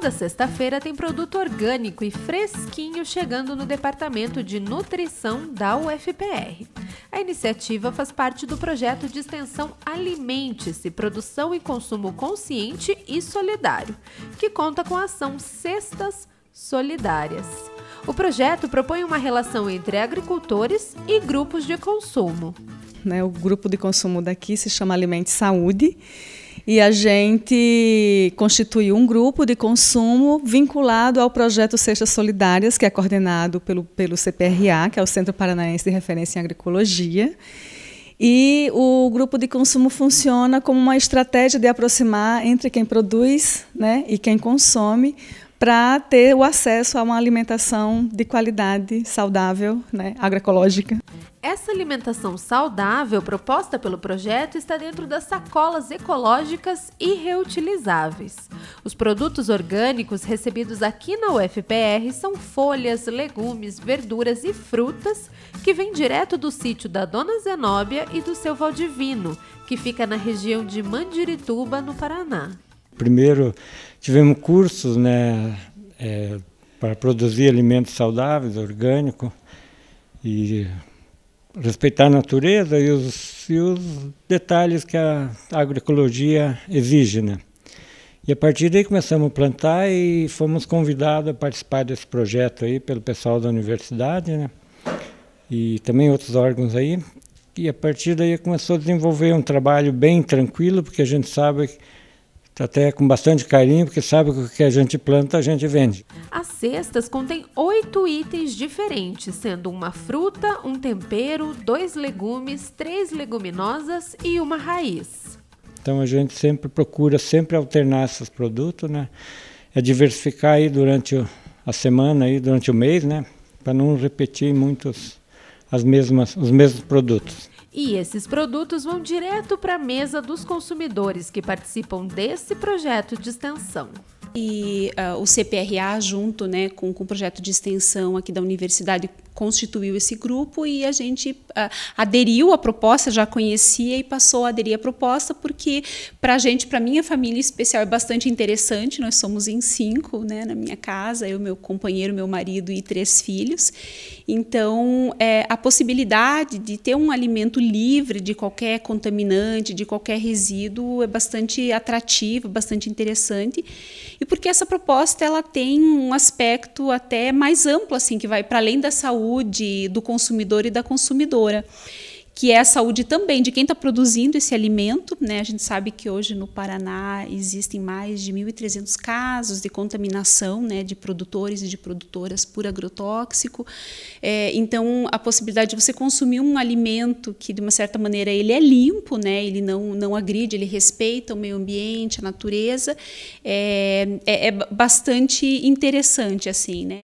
Toda sexta-feira tem produto orgânico e fresquinho chegando no Departamento de Nutrição da UFPR. A iniciativa faz parte do projeto de extensão Alimente-se Produção e Consumo Consciente e Solidário, que conta com a ação Cestas Solidárias. O projeto propõe uma relação entre agricultores e grupos de consumo. Né, o grupo de consumo daqui se chama Alimente Saúde e a gente constituiu um grupo de consumo vinculado ao projeto Seixas Solidárias, que é coordenado pelo, pelo CPRA, que é o Centro Paranaense de Referência em Agricologia. E o grupo de consumo funciona como uma estratégia de aproximar entre quem produz né, e quem consome para ter o acesso a uma alimentação de qualidade saudável, né, agroecológica. Essa alimentação saudável proposta pelo projeto está dentro das sacolas ecológicas e reutilizáveis. Os produtos orgânicos recebidos aqui na UFPR são folhas, legumes, verduras e frutas que vêm direto do sítio da Dona Zenóbia e do seu Valdivino, que fica na região de Mandirituba, no Paraná primeiro tivemos cursos né, é, para produzir alimentos saudáveis, orgânicos, e respeitar a natureza e os, e os detalhes que a agroecologia exige. Né? E a partir daí começamos a plantar e fomos convidados a participar desse projeto aí pelo pessoal da universidade, né? E também outros órgãos aí. E a partir daí começou a desenvolver um trabalho bem tranquilo, porque a gente sabe que Tá até com bastante carinho, porque sabe que o que a gente planta, a gente vende. As cestas contêm oito itens diferentes, sendo uma fruta, um tempero, dois legumes, três leguminosas e uma raiz. Então a gente sempre procura sempre alternar esses produtos, né? É diversificar aí durante a semana e durante o mês, né? Para não repetir muitos as mesmas os mesmos produtos. E esses produtos vão direto para a mesa dos consumidores que participam desse projeto de extensão. E uh, o CPRA, junto né, com, com o projeto de extensão aqui da universidade, constituiu esse grupo e a gente uh, aderiu à proposta, já conhecia e passou a aderir à proposta, porque para a gente, para minha família em especial, é bastante interessante. Nós somos em cinco né, na minha casa, eu, meu companheiro, meu marido e três filhos. Então, é, a possibilidade de ter um alimento livre de qualquer contaminante, de qualquer resíduo, é bastante atrativo, bastante interessante. E porque essa proposta ela tem um aspecto até mais amplo, assim, que vai para além da saúde saúde do consumidor e da consumidora que é a saúde também de quem está produzindo esse alimento. Né? A gente sabe que hoje no Paraná existem mais de 1.300 casos de contaminação né, de produtores e de produtoras por agrotóxico. É, então, a possibilidade de você consumir um alimento que, de uma certa maneira, ele é limpo, né? ele não, não agride, ele respeita o meio ambiente, a natureza, é, é, é bastante interessante. assim, né?